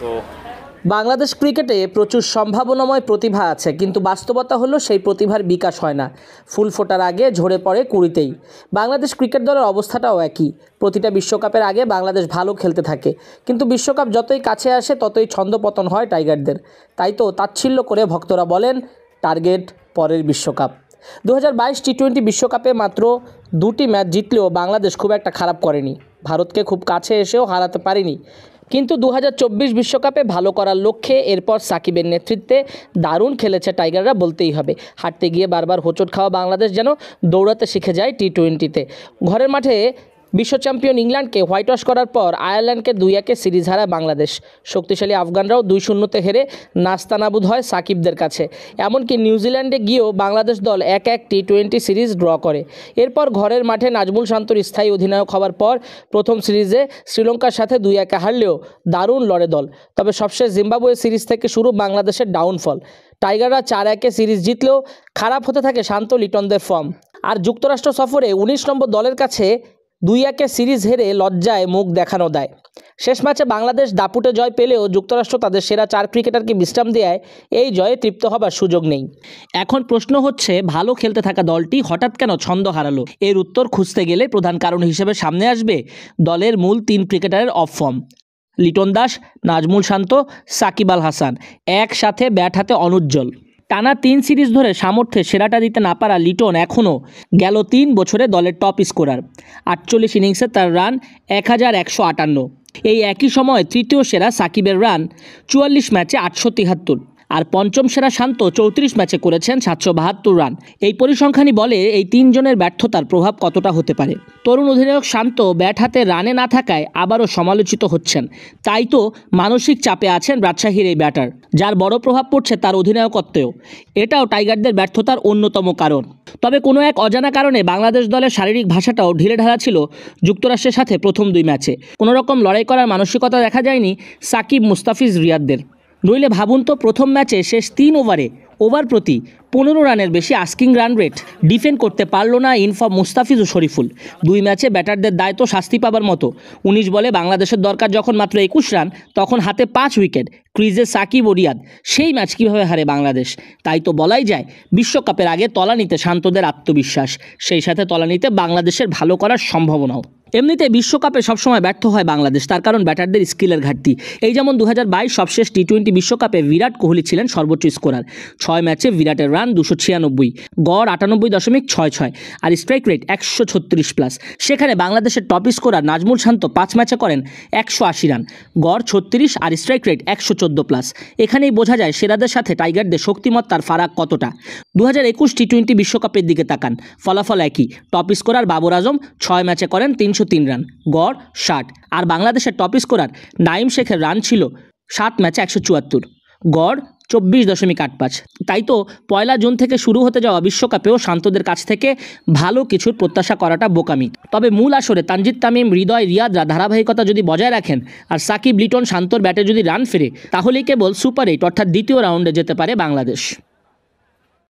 তো বাংলাদেশ ক্রিকেটে প্রচুর সম্ভাবনাময় প্রতিভা আছে কিন্তু বাস্তবতা হলো সেই প্রতিভার বিকাশ হয় না ফুল ফোটার আগে ঝরে পড়ে কুড়িতেই বাংলাদেশ ক্রিকেট দলের অবস্থাটাও একই প্রতিটা বিশ্বকাপের আগে বাংলাদেশ ভালো খেলতে থাকে কিন্তু বিশ্বকাপ যতই কাছে আসে ততই ছন্দপতন হয় টাইগারদের তাই তো তাচ্ছিল্য করে ভক্তরা বলেন টার্গেট পরের বিশ্বকাপ দু টি টোয়েন্টি বিশ্বকাপে মাত্র দুটি ম্যাচ জিতলেও বাংলাদেশ খুব একটা খারাপ করেনি ভারতকে খুব কাছে এসেও হারাতে পারেনি কিন্তু দু বিশ্বকাপে ভালো করার লক্ষ্যে এরপর সাকিবের নেতৃত্বে দারুণ খেলেছে টাইগাররা বলতেই হবে হাঁটতে গিয়ে বারবার হোঁচট খাওয়া বাংলাদেশ যেন দৌড়াতে শিখে যায় টি টোয়েন্টিতে ঘরের মাঠে বিশ্ব চ্যাম্পিয়ন ইংল্যান্ডকে হোয়াইট ওয়াশ করার পর আয়ারল্যান্ডকে দুই একে সিরিজ হারায় বাংলাদেশ শক্তিশালী আফগানরাও দুই শূন্যতে হেরে নাস্তানাবুদ হয় সাকিবদের কাছে এমনকি নিউজিল্যান্ডে গিয়েও বাংলাদেশ দল এক এক টি টোয়েন্টি সিরিজ ড্র করে এরপর ঘরের মাঠে নাজমুল শান্তর স্থায়ী অধিনায়ক হওয়ার পর প্রথম সিরিজে শ্রীলঙ্কার সাথে দুই একে হারলেও দারুণ লড়ে দল তবে সবশেষ জিম্বাবুয়ে সিরিজ থেকে শুরু বাংলাদেশের ডাউনফল টাইগাররা চার একে সিরিজ জিতলেও খারাপ হতে থাকে শান্ত লিটনদের ফর্ম আর যুক্তরাষ্ট্র সফরে ১৯ নম্বর দলের কাছে দুই একে সিরিজ হেরে লজ্জায় মুখ দেখানো দেয় শেষ ম্যাচে বাংলাদেশ দাপুটে জয় পেলেও যুক্তরাষ্ট্র তাদের সেরা চার ক্রিকেটারকে বিশ্রাম দেওয়ায় এই জয়ে তৃপ্ত হবার সুযোগ নেই এখন প্রশ্ন হচ্ছে ভালো খেলতে থাকা দলটি হঠাৎ কেন ছন্দ হারালো এর উত্তর খুঁজতে গেলে প্রধান কারণ হিসেবে সামনে আসবে দলের মূল তিন ক্রিকেটারের অফ ফর্ম লিটন দাস নাজমুল শান্ত সাকিব আল হাসান একসাথে ব্যাট হাতে অনুজ্জ্বল টানা তিন সিরিজ ধরে সামর্থ্যে সেরাটা দিতে না পারা লিটন এখনও গেল তিন বছরে দলের টপ স্কোরার আটচল্লিশ ইনিংসে তার রান এক হাজার একশো আটান্ন এই একই সময়ে তৃতীয় সেরা সাকিবের রান চুয়াল্লিশ ম্যাচে আটশো তিহাত্তর আর পঞ্চম সেরা শান্ত চৌত্রিশ ম্যাচে করেছেন সাতশো বাহাত্তর রান এই পরিসংখ্যানই বলে এই তিনজনের ব্যর্থতার প্রভাব কতটা হতে পারে তরুণ অধিনায়ক শান্ত ব্যাট হাতে রানে না থাকায় আবারও সমালোচিত হচ্ছেন তাই তো মানসিক চাপে আছেন রাজশাহীর এই ব্যাটার যার বড় প্রভাব পড়ছে তার অধিনায়কত্বেও এটাও টাইগারদের ব্যর্থতার অন্যতম কারণ তবে কোনো এক অজানা কারণে বাংলাদেশ দলের শারীরিক ভাষাটাও ঢিলেঢালা ছিল যুক্তরাষ্ট্রের সাথে প্রথম দুই ম্যাচে কোনোরকম লড়াই করার মানসিকতা দেখা যায়নি সাকিব মুস্তাফিজ রিয়াদদের নইলে ভাবুন তো প্রথম ম্যাচে শেষ তিন ওভারে ওভার প্রতি পনেরো রানের বেশি আস্কিং রান রেট ডিফেন্ড করতে পারল না ইনফর্ম মুস্তাফিজ ও শরীফুল দুই ম্যাচে ব্যাটারদের দায়িত্ব শাস্তি পাবার মতো উনিশ বলে বাংলাদেশের দরকার যখন মাত্র একুশ রান তখন হাতে পাঁচ উইকেট ক্রিজে সাকিব বরিয়াদ সেই ম্যাচ কীভাবে হারে বাংলাদেশ তাই তো বলাই যায় বিশ্বকাপের আগে তলানিতে শান্তদের আত্মবিশ্বাস সেই সাথে তলানিতে বাংলাদেশের ভালো করার সম্ভাবনাও এমনিতে বিশ্বকাপে সবসময় ব্যর্থ হয় বাংলাদেশ তার কারণ ব্যাটারদের স্কিলের ঘাটতি এই যেমন দু সবশেষ টি টোয়েন্টি বিশ্বকাপে বিরাট কোহলি ছিলেন সর্বোচ্চ স্কোরার ছয় ম্যাচে বিরাটের রান দুশো ছিয়ানব্বই গড় আটানব্বই দশমিক ছয় ছয় আর স্ট্রাইক রেট একশো ছত্রিশ প্লাস সেখানে বাংলাদেশের টপ স্কোরার নাজমুল শান্ত পাঁচ ম্যাচে করেন একশো আশি রান গড় ছত্রিশ আর স্ট্রাইক রেট একশো চোদ্দো প্লাস এখানেই বোঝা যায় সেরাদের সাথে টাইগারদের শক্তিমত্তার ফারাক কতটা দু হাজার একুশ টি টোয়েন্টি বিশ্বকাপের দিকে তাকান ফলাফল একই টপ স্কোরার বাবর আজম ছয় ম্যাচে করেন তিনশো তিন রান গড় ষাট আর বাংলাদেশের টপ স্কোরার নাইম শেখের রান ছিল সাত ম্যাচে একশো চুয়াত্তর গড় চব্বিশ দশমিক আট পাঁচ তাই তো পয়লা জুন থেকে শুরু হতে যাওয়া বিশ্বকাপেও শান্তদের কাছ থেকে ভালো কিছুর প্রত্যাশা করাটা বোকামি তবে মূল আসরে তানজিদ তামিম হৃদয় রিয়াদরা ধারাবাহিকতা যদি বজায় রাখেন আর সাকিব লিটন শান্তর ব্যাটে যদি রান ফেরে তাহলেই কেবল সুপার এইট অর্থাৎ দ্বিতীয় রাউন্ডে যেতে পারে বাংলাদেশ